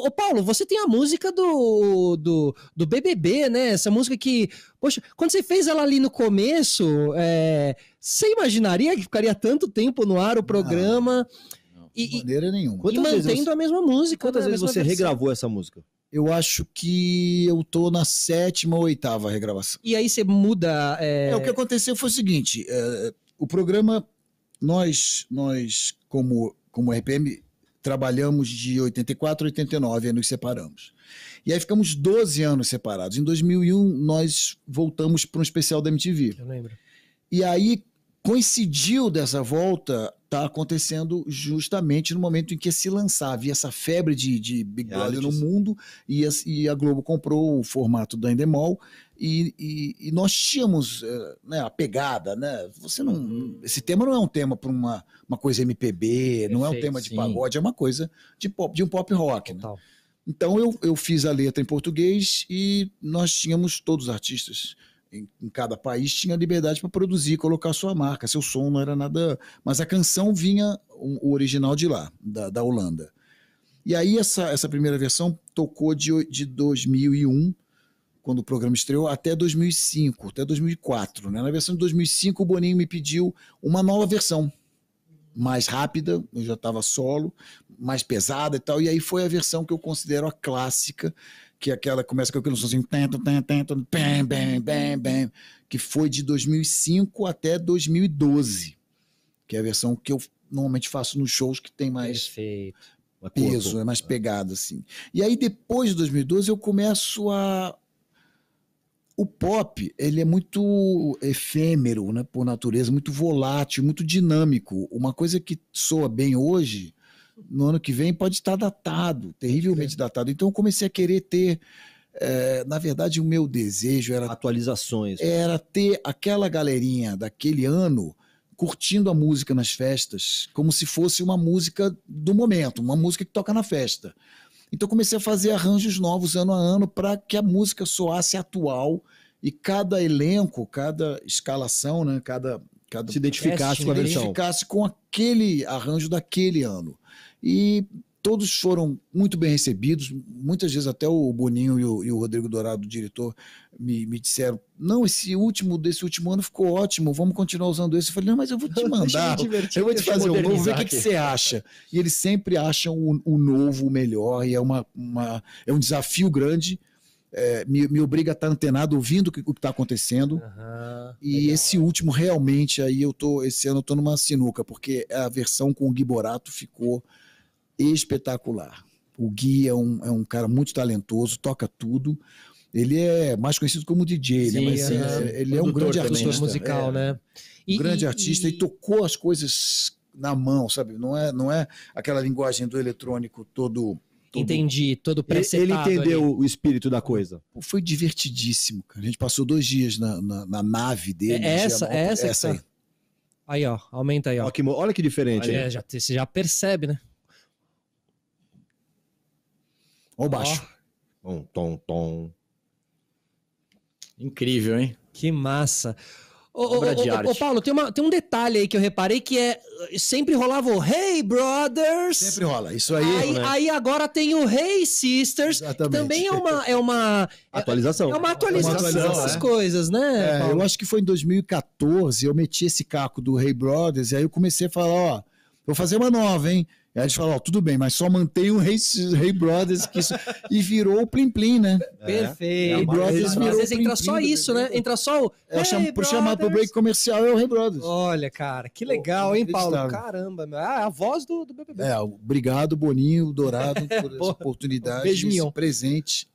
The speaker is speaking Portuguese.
Ô, Paulo, você tem a música do, do, do, BBB, né? Essa música que, poxa, quando você fez ela ali no começo, é, você imaginaria que ficaria tanto tempo no ar o programa? Não, não, e, de maneira nenhuma. Quantas e mantendo você, a mesma música. Quantas vezes você versão? regravou essa música? Eu acho que eu tô na sétima ou oitava regravação. E aí você muda. É... é o que aconteceu foi o seguinte: é, o programa, nós, nós como, como RPM, Trabalhamos de 84 a 89, aí nos separamos. E aí ficamos 12 anos separados. Em 2001, nós voltamos para um especial da MTV. Eu lembro. E aí, coincidiu dessa volta tá acontecendo justamente no momento em que se lançava havia essa febre de, de Big Brother no mundo e a, e a, Globo comprou o formato da Endemol e, e, e, nós tínhamos eh, né, a pegada, né? Você não, uhum. esse tema não é um tema para uma, uma coisa MPB, não é um tema de sim. pagode, é uma coisa de pop, de um pop rock, né? Então eu, eu fiz a letra em português e nós tínhamos todos os artistas em, em cada país tinha liberdade para produzir, colocar sua marca. Seu som não era nada. Mas a canção vinha o original de lá, da, da Holanda. E aí essa, essa primeira versão tocou de, de 2001, quando o programa estreou, até 2005, até 2004. Né? Na versão de 2005, o Boninho me pediu uma nova versão, mais rápida, eu já estava solo, mais pesada e tal. E aí foi a versão que eu considero a clássica, que é aquela começa com aquele som assim, tento, tento, tento, bem, bem, bem, bem, que foi de 2005 até 2012, que é a versão que eu normalmente faço nos shows que tem mais Perfeito. peso, é mais pegado assim. E aí depois de 2012 eu começo a o pop ele é muito efêmero, né, por natureza, muito volátil, muito dinâmico. Uma coisa que soa bem hoje no ano que vem pode estar datado, terrivelmente datado. Então eu comecei a querer ter. É, na verdade, o meu desejo era. Atualizações. Né? Era ter aquela galerinha daquele ano curtindo a música nas festas, como se fosse uma música do momento, uma música que toca na festa. Então comecei a fazer arranjos novos ano a ano para que a música soasse atual e cada elenco, cada escalação, né, cada, cada se identificasse com a versão, se identificasse com aquele arranjo daquele ano. E todos foram muito bem recebidos. Muitas vezes até o Boninho e o, e o Rodrigo Dourado, o diretor, me, me, disseram: não, esse último desse último ano ficou ótimo, vamos continuar usando esse. Eu falei, não, mas eu vou te mandar, eu vou te fazer um novo, ver o que, que, você acha. E eles sempre acham o, o novo o melhor, e é, uma, uma, é um desafio grande, é, me, me, obriga a estar antenado, ouvindo o que está acontecendo. Uhum, e legal. esse último, realmente, aí eu tô. Esse ano eu tô numa sinuca, porque a versão com o Gui Borato ficou espetacular. O Gui é um, é um cara muito talentoso, toca tudo. Ele é mais conhecido como DJ, né? Sim, né? Mas é, ele é um grande artista. Também, né? musical, é, né? E, um grande e, artista e... e tocou as coisas na mão, sabe? Não é, não é aquela linguagem do eletrônico todo Entendi, todo o presetado. Ele entendeu ali. o espírito da coisa. Foi divertidíssimo, cara. A gente passou dois dias na, na, na nave dele. É essa, é essa, essa aí. Tá. Aí, ó, aumenta aí, ó. Olha que, olha que diferente. Olha, já, você já percebe, né? Olha o baixo. Ó. tom, tom. Incrível, hein? Que massa. Ô, ô, ô, ô, Paulo, tem, uma, tem um detalhe aí que eu reparei que é. Eh, sempre rolava o Hey Brothers. Sempre rola, isso aí. Aí, né? aí agora tem o Hey Sisters. Exatamente. Que também é uma. É, é uma atualização. É uma atualização, uma atualização dessas é. coisas, né? É, eu acho que foi em 2014 eu meti esse caco do Hey Brothers e aí eu comecei a falar: ó, vou fazer uma nova, hein? Aí eles falaram, tudo bem, mas só mantém o Ray, Brothers que isso... e virou o Plim Plim, né? É, Perfeito. É Ray Brothers virou Às vezes entra só isso, né? Entra só o é, chamo, por chamado pro break comercial é o Ray Brothers. Olha, cara, que legal, oh, hein, Paulo? Caramba, meu. Ah, a voz do, do BBB. É, obrigado, Boninho, Dourado, por essa oportunidade, um esse presente.